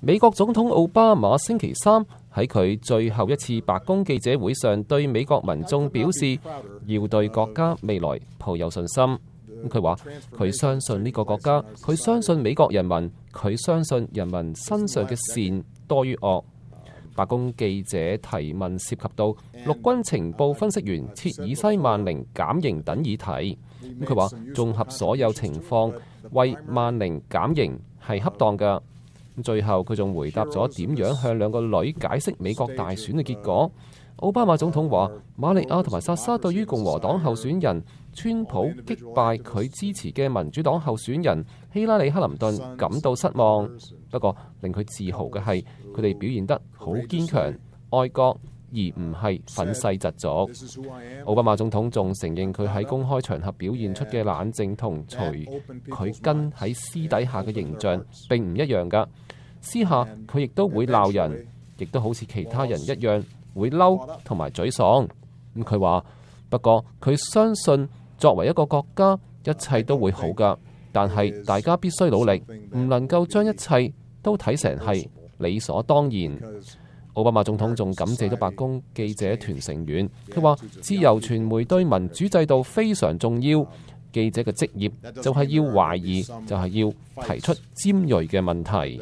美国总统奥巴马星期三喺佢最后一次白宫记者会上，对美国民众表示要对国家未来抱有信心。佢话佢相信呢个国家，佢相信美国人民，佢相信人民身上嘅善多于恶。白宫记者提问涉及到陆军情报分析员切尔西万宁减刑等议题。佢话综合所有情况，为万宁减刑系恰当嘅。最後佢仲回答咗點樣向兩個女解釋美國大選嘅結果。奧巴馬總統話：玛利亞同埋莎莎對於共和黨候選人川普擊敗佢支持嘅民主黨候選人希拉里克林頓感到失望。不過令佢自豪嘅係佢哋表現得好堅強、愛國，而唔係粉世疾俗。奧巴馬總統仲承認佢喺公開場合表現出嘅冷靜同隨佢跟喺私底下嘅形象並唔一樣㗎。私下佢亦都會鬧人，亦都好似其他人一樣會嬲同埋沮丧。咁佢話：不過佢相信作為一個國家，一切都會好噶。但係大家必須努力，唔能夠將一切都睇成係理所當然。奧巴馬總統仲感謝咗白宮記者團成員，佢話自由傳媒對民主制度非常重要。记者嘅职业，就系要怀疑，就系要提出尖锐嘅问题。